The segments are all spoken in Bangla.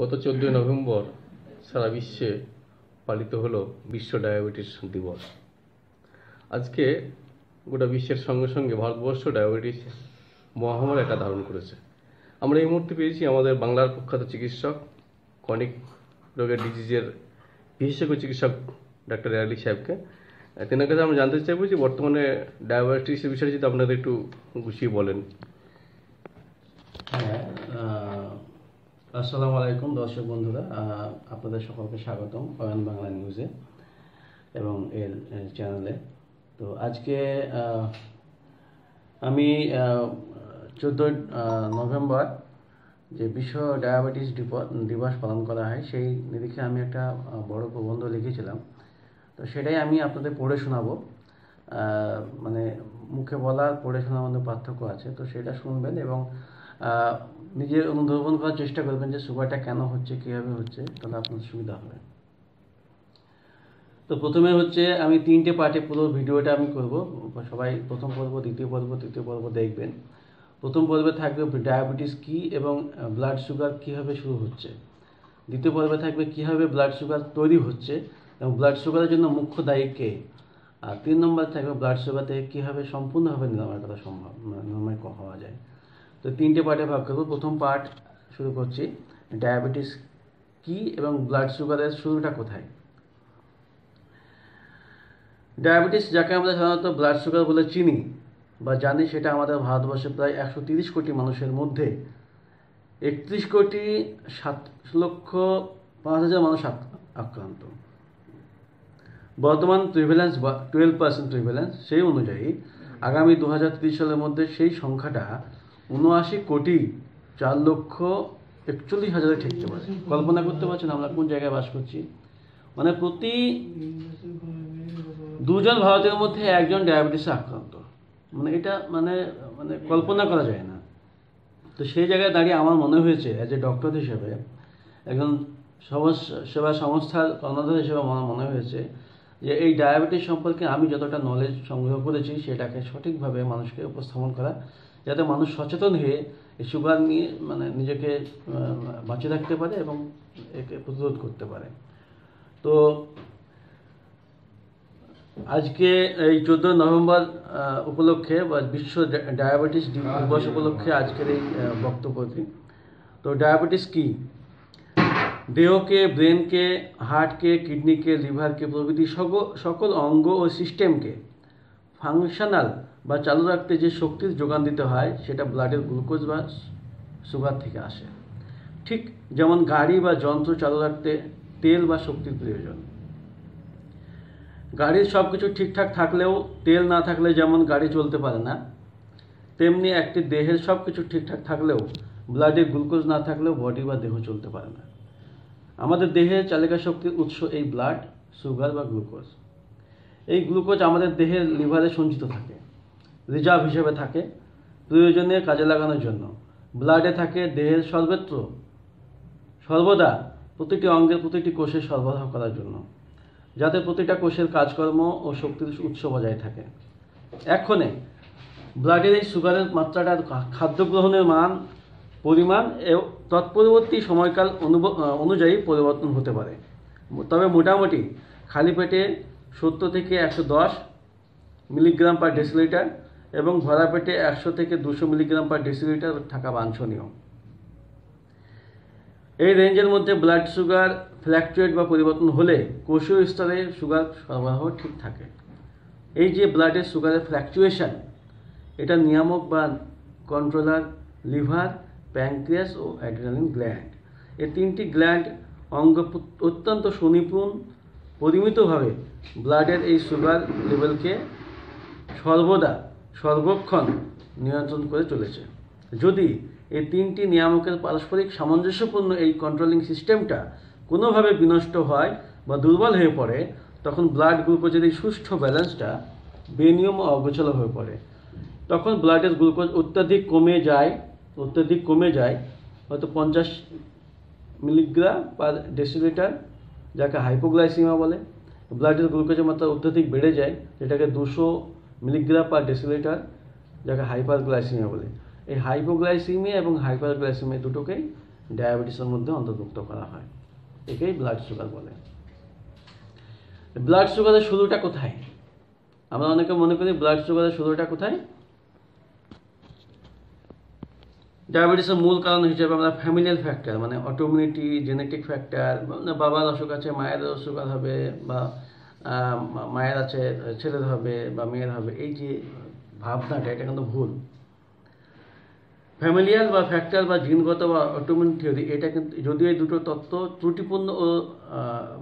গত চোদ্দই নভেম্বর সারা বিশ্বে পালিত হলো বিশ্ব ডায়াবেটিস দিবস আজকে গোটা বিশ্বের সঙ্গে সঙ্গে ভারতবর্ষ ডায়াবেটিস মহামারী একটা ধারণ করেছে আমরা এই মুহূর্তে পেয়েছি আমাদের বাংলার প্রখ্যাত চিকিৎসক কনিক রোগের ডিজিজের বিশেষজ্ঞ চিকিৎসক ডাক্তার আলী সাহেবকে তেনার কাছে আমরা জানতে চাইবো যে বর্তমানে ডায়াবেটিসের বিষয়ে যদি আপনাদের একটু গুছিয়ে বলেন হ্যাঁ আসসালামু আলাইকুম দর্শক বন্ধুরা আপনাদের সকলকে স্বাগতম অয়ান বাংলা নিউজে এবং এর চ্যানেলে তো আজকে আমি চোদ্দোই নভেম্বর যে বিশ্ব ডায়াবেটিস দিবস পালন করা হয় সেই নিরিখে আমি একটা বড় প্রবন্ধ লিখেছিলাম তো সেটাই আমি আপনাদের পড়ে শোনাবো মানে মুখে বলার পড়ে শোনার মধ্যে পার্থক্য আছে তো সেটা শুনবেন এবং নিজের অনুধাবন করার চেষ্টা করবেন যে সুগারটা কেন হচ্ছে কীভাবে হচ্ছে তাহলে আপনার সুবিধা হবে তো প্রথমে হচ্ছে আমি তিনটে পার্টে পুরো ভিডিওটা আমি করব সবাই প্রথম পর্ব দ্বিতীয় পর্ব তৃতীয় পর্ব দেখবেন প্রথম পর্বে থাকবে ডায়াবেটিস কি এবং ব্লাড সুগার কীভাবে শুরু হচ্ছে দ্বিতীয় পর্বে থাকবে কীভাবে ব্লাড সুগার তৈরি হচ্ছে এবং ব্লাড সুগারের জন্য মুখ্য দায়ী কে আর তিন নম্বর থাকবে ব্লাড সুগার থেকে কীভাবে সম্পূর্ণভাবে নিরাময় করা সম্ভব মানে নিরাময় হওয়া যায় তো তিনটে পার্টে ভাগ করবো প্রথম পার্ট শুরু করছি ডায়াবেটিস কি এবং ব্লাড সুগারের শুরুটা কোথায় ডায়াবেটিস যাকে আমরা সাধারণত ব্লাড সুগার বলে চিনি বা জানি সেটা আমাদের ভারতবর্ষে প্রায় একশো তিরিশ কোটি মানুষের মধ্যে একত্রিশ কোটি সাত লক্ষ পাঁচ হাজার মানুষ আক্রান্ত বর্তমান প্রিভেলেন্স টুয়েলভ পার্সেন্ট প্রিভেলেন্স সেই অনুযায়ী আগামী দু হাজার সালের মধ্যে সেই সংখ্যাটা উনআশি কোটি চার লক্ষ একচল্লিশ হাজারে ঠেকতে পারে কল্পনা করতে পারছেন আমরা কোন জায়গায় বাস করছি মানে প্রতি দুজন ভারতের মধ্যে একজন ডায়াবেটিসে আক্রান্ত মানে এটা মানে মানে কল্পনা করা যায় না তো সেই জায়গায় দাঁড়িয়ে আমার মনে হয়েছে অ্যাজ এ ডক্টর হিসেবে একজন সমাজ সেবা সংস্থার কর্ণধার হিসেবে আমার মনে হয়েছে যে এই ডায়াবেটিস সম্পর্কে আমি যতটা নলেজ সংগ্রহ করেছি সেটাকে সঠিকভাবে মানুষকে উপস্থাপন করা যাতে মানুষ সচেতন হয়ে এই সুগার নিয়ে মানে নিজেকে বাঁচিয়ে রাখতে পারে এবং একে প্রতিরোধ করতে পারে তো আজকে এই চোদ্দ নভেম্বর উপলক্ষে বা বিশ্ব ডায়াবেটিস দিবস হ্যাঁ, হ্যাঁ, উপলক্ষে হ্যাঁ। আজকের এই বক্তব্যটি তো ডায়াবেটিস কি দেহকে ব্রেনকে হার্টকে কিডনিকে লিভারকে প্রভৃতি সকল অঙ্গ ও সিস্টেমকে ফাংশনাল বা চালু রাখতে যে শক্তির যোগান দিতে হয় সেটা ব্লাডের গ্লুকোজ বা সুগার থেকে আসে ঠিক যেমন গাড়ি বা যন্ত্র চালু রাখতে তেল বা শক্তির প্রয়োজন গাড়ির সব কিছু ঠিকঠাক থাকলেও তেল না থাকলে যেমন গাড়ি চলতে পারে না তেমনি একটি দেহের সব কিছু ঠিকঠাক থাকলেও ব্লাডে গ্লুকোজ না থাকলেও বডি বা দেহ চলতে পারে না আমাদের দেহে চালিকা শক্তির উৎস এই ব্লাড সুগার বা গ্লুকোজ এই গ্লুকোজ আমাদের দেহের লিভারে সঞ্চিত থাকে রিজার্ভ হিসেবে থাকে প্রয়োজনে কাজে লাগানোর জন্য ব্লাডে থাকে দেহের সর্বত্র সর্বদা প্রতিটি অঙ্গের প্রতিটি কোষে সরবরাহ করার জন্য যাতে প্রতিটা কোষের কাজকর্ম ও শক্তির উৎস বজায় থাকে এক্ষণে ব্লাডের এই সুগারের মাত্রাটা খাদ্য গ্রহণের মান পরিমাণ তৎপরবর্তী সময়কাল অনুযায়ী পরিবর্তন হতে পারে তবে মোটামুটি খালি পেটে সত্তর থেকে একশো দশ মিলিগ্রাম পার ডেসিলিটার এবং ধরা পেটে একশো থেকে দুশো মিলিগ্রাম পার ডেসিলিটার থাকা বাঞ্ছনীয় এই রেঞ্জের মধ্যে ব্লাড সুগার ফ্ল্যাকচুয়েট বা পরিবর্তন হলে কোষীয় স্তরে সুগার সরবরাহ ঠিক থাকে এই যে ব্লাডের সুগারের ফ্ল্যাকচুয়েশন এটা নিয়ামক বা কন্ট্রোলার লিভার প্যাঙ্ক্রিয়াস ও অ্যাড্রিনালিন গ্ল্যান্ড এই তিনটি গ্ল্যান্ড অঙ্গ অত্যন্ত সুনিপুণ পরিমিতভাবে ব্লাডের এই সুগার লেভেলকে সর্বদা সর্বক্ষণ নিয়ন্ত্রণ করে চলেছে যদি এই তিনটি নিয়ামকের পারস্পরিক সামঞ্জস্যপূর্ণ এই কন্ট্রোলিং সিস্টেমটা কোনোভাবে বিনষ্ট হয় বা দুর্বল হয়ে পড়ে তখন ব্লাড গ্লুকোজের এই সুষ্ঠু ব্যালেন্সটা বেনিয়ম ও অগোছল হয়ে পড়ে তখন ব্লাডের গ্লুকোজ অত্যাধিক কমে যায় অত্যাধিক কমে যায় হয়তো পঞ্চাশ মিলিগ্রাম পার ডেসিলিটার যাকে হাইপোগ্লাইসিমা বলে ব্লাডের গ্লুকোজের মাত্রা অত্যাধিক বেড়ে যায় যেটাকে দুশো মিলিগ্রাম পার ডেসিলিটার যাকে হাইপারগ্লাইসিমিয়া বলে এই হাইপোগ্লাইসিমিয়া এবং হাইপারগ্লাইসিমিয়া দুটোকেই ডায়াবেটিসের মধ্যে অন্তর্ভুক্ত করা হয় একেই ব্লাড সুগার বলে ব্লাড সুগারের শুরুটা কোথায় আমরা অনেকে মনে করি ব্লাড সুগারের শুরুটা কোথায় ডায়াবেটিসের মূল কারণ হিসেবে আমরা ফ্যামিলিয়াল ফ্যাক্টর মানে অটোমিউনিটি জেনেটিক ফ্যাক্টর বাবার অসুখ আছে মায়ের অসুখ হবে বা মায়ের আছে ছেলের হবে বা মেয়ের হবে এই যে ভাবনাটা এটা কিন্তু ভুল ফ্যামিলিয়াল বা ফ্যাক্টর বা জিনগত বা অটোমেন থিওরি এটা কিন্তু যদিও এই দুটো তত্ত্ব ত্রুটিপূর্ণ ও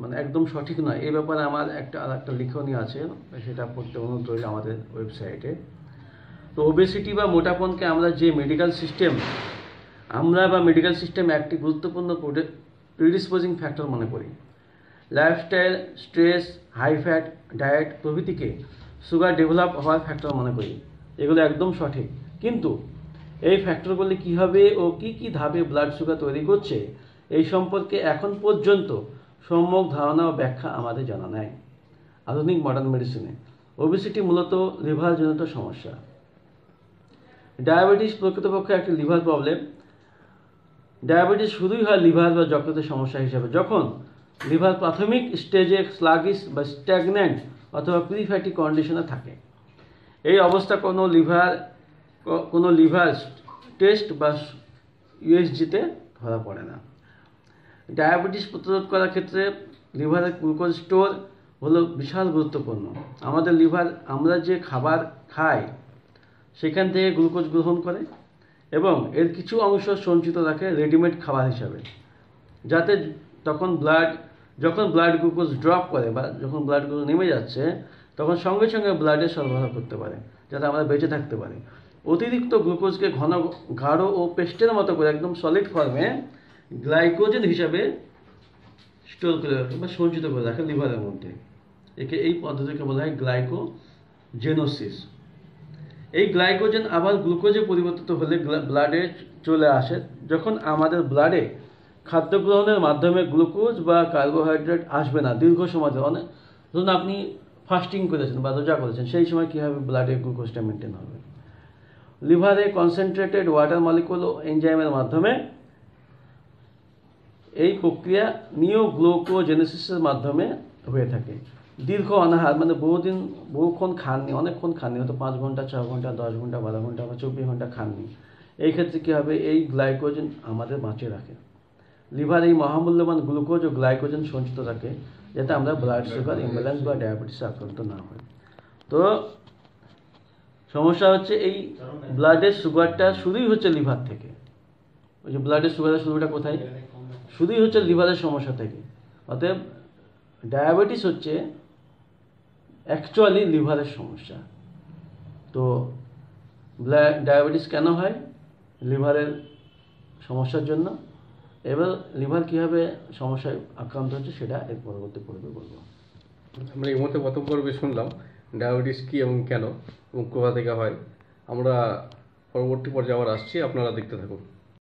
মানে একদম সঠিক নয় এই ব্যাপারে আমার একটা আর একটা লিখনই আছে সেটা পড়তে অনুরোধ রইল আমাদের ওয়েবসাইটে তো ওবেসিটি বা মোটাপনকে আমরা যে মেডিকেল সিস্টেম আমরা বা মেডিকেল সিস্টেম একটি গুরুত্বপূর্ণ প্রিডিসপোজিং ফ্যাক্টর মনে করি lifestyle stress high fat diet প্রভৃতিকে সুগার ডেভেলপ হওয়ার ফ্যাক্টর মনে করি এগুলো একদম সঠিক কিন্তু এই ফ্যাক্টরগুলি কীভাবে ও কি কি ধাপে ব্লাড সুগার তৈরি করছে এই সম্পর্কে এখন পর্যন্ত সম্যক ধারণা ও ব্যাখ্যা আমাদের জানা নেয় আধুনিক মডার্ন মেডিসিনে ওবিসিটি মূলত লিভারজনিত সমস্যা ডায়াবেটিস প্রকৃতপক্ষে একটি লিভার প্রবলেম ডায়াবেটিস শুরুই হয় লিভার বা যকৃতের সমস্যা হিসাবে যখন লিভার প্রাথমিক স্টেজে স্লাগিস বা স্ট্যাগন্যান্ট অথবা প্রিফ্যাটি কন্ডিশনে থাকে এই অবস্থা কোনো লিভার কোনো লিভার টেস্ট বা ইউএসজিতে ধরা পড়ে না ডায়াবেটিস প্রতিরোধ করার ক্ষেত্রে লিভারের গ্লুকোজ স্টোর হলো বিশাল গুরুত্বপূর্ণ আমাদের লিভার আমরা যে খাবার খাই সেখান থেকে গ্লুকোজ গ্রহণ করে এবং এর কিছু অংশ সঞ্চিত রাখে রেডিমেড খাবার হিসাবে যাতে তখন ব্লাড যখন ব্লাড গ্লুকোজ ড্রপ করে বা যখন ব্লাড গ্লুকোজ নেমে যাচ্ছে তখন সঙ্গে সঙ্গে ব্লাডে সরবরাহ করতে পারে যাতে আমরা বেঁচে থাকতে পারি অতিরিক্ত গ্লুকোজকে ঘন গাঢ় ও পেস্টের মতো করে একদম সলিড ফর্মে গ্লাইকোজেন হিসাবে স্টোর করে রাখে বা সঞ্চিত করে রাখে লিভারের মধ্যে একে এই পদ্ধতিকে বলা হয় গ্লাইকোজেনোসিস এই গ্লাইকোজেন আবার গ্লুকোজে পরিবর্তিত হলে ব্লাডে চলে আসে যখন আমাদের ব্লাডে খাদ্য গ্রহণের মাধ্যমে গ্লুকোজ বা কার্বোহাইড্রেট আসবে না দীর্ঘ সময় ধরে অনেক ধরুন আপনি ফাস্টিং করেছেন বা রোজা করেছেন সেই সময় কীভাবে ব্লাডে গ্লুকোজটা মেনটেন হবে লিভারে কনসেন্ট্রেটেড ওয়াটার মলিকুল ও এনজাইমের মাধ্যমে এই প্রক্রিয়া নিও গ্লুকোজেনেসিসের মাধ্যমে হয়ে থাকে দীর্ঘ অনাহার মানে বহুদিন বহুক্ষণ খাননি অনেকক্ষণ খাননি হয়তো পাঁচ ঘন্টা ছ ঘন্টা দশ ঘন্টা বারো ঘন্টা বা চব্বিশ ঘন্টা খাননি এই ক্ষেত্রে কী হবে এই গ্লাইকোজেন আমাদের বাঁচিয়ে রাখে লিভার এই মহামূল্যবান গ্লুকোজ ও গ্লাইকোজেন সঞ্চিত থাকে যাতে আমরা ব্লাড সুগার ইম্বালেন্স বা ডায়াবেটিসে আক্রান্ত না হই তো সমস্যা হচ্ছে এই ব্লাডের সুগারটা শুরুই হচ্ছে লিভার থেকে ওই যে ব্লাডের সুগারের সুগারটা কোথায় শুধুই হচ্ছে লিভারের সমস্যা থেকে অতএব ডায়াবেটিস হচ্ছে অ্যাকচুয়ালি লিভারের সমস্যা তো ডায়াবেটিস কেন হয় লিভারের সমস্যার জন্য এবার লিভার কীভাবে সমস্যায় আক্রান্ত হচ্ছে সেটা এর পরবর্তী পর্বে বলবো আমরা এই মুহূর্তে প্রথম পর্বে শুনলাম ডায়াবেটিস কী এবং কেন এবং কোথা থেকে হয় আমরা পরবর্তী পর্যায়ে আবার আসছি আপনারা দেখতে থাকুন